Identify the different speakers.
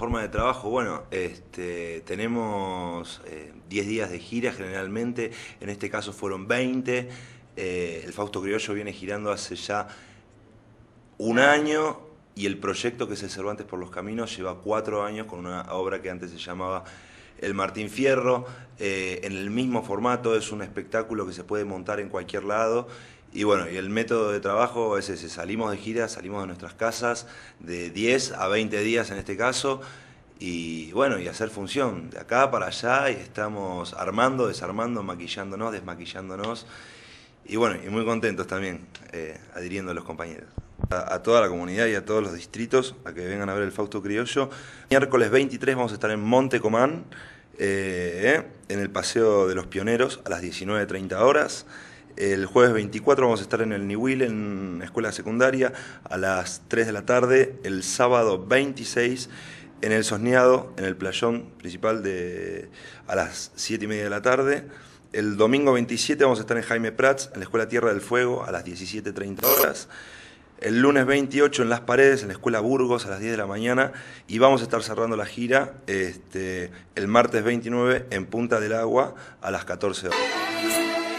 Speaker 1: Forma de trabajo, bueno, este, tenemos 10 eh, días de gira generalmente, en este caso fueron 20. Eh, el Fausto Criollo viene girando hace ya un año y el proyecto que se el Cervantes por los Caminos lleva cuatro años con una obra que antes se llamaba El Martín Fierro, eh, en el mismo formato, es un espectáculo que se puede montar en cualquier lado y bueno, y el método de trabajo es ese, salimos de gira, salimos de nuestras casas de 10 a 20 días en este caso, y bueno, y hacer función de acá para allá, y estamos armando, desarmando, maquillándonos, desmaquillándonos, y bueno, y muy contentos también, eh, adhiriendo a los compañeros. A, toda la comunidad y a todos los distritos, a que vengan a ver el Fausto Criollo. Miércoles 23 vamos a estar en Montecomán, Comán, eh, en el Paseo de los Pioneros, a las 19.30 horas. El jueves 24 vamos a estar en el Niwil, en escuela secundaria, a las 3 de la tarde. El sábado 26 en el Sosneado, en el playón principal, de, a las 7 y media de la tarde. El domingo 27 vamos a estar en Jaime Prats, en la Escuela Tierra del Fuego, a las 17.30 horas. El lunes 28 en Las Paredes, en la Escuela Burgos, a las 10 de la mañana. Y vamos a estar cerrando la gira este, el martes 29 en Punta del Agua, a las 14 horas.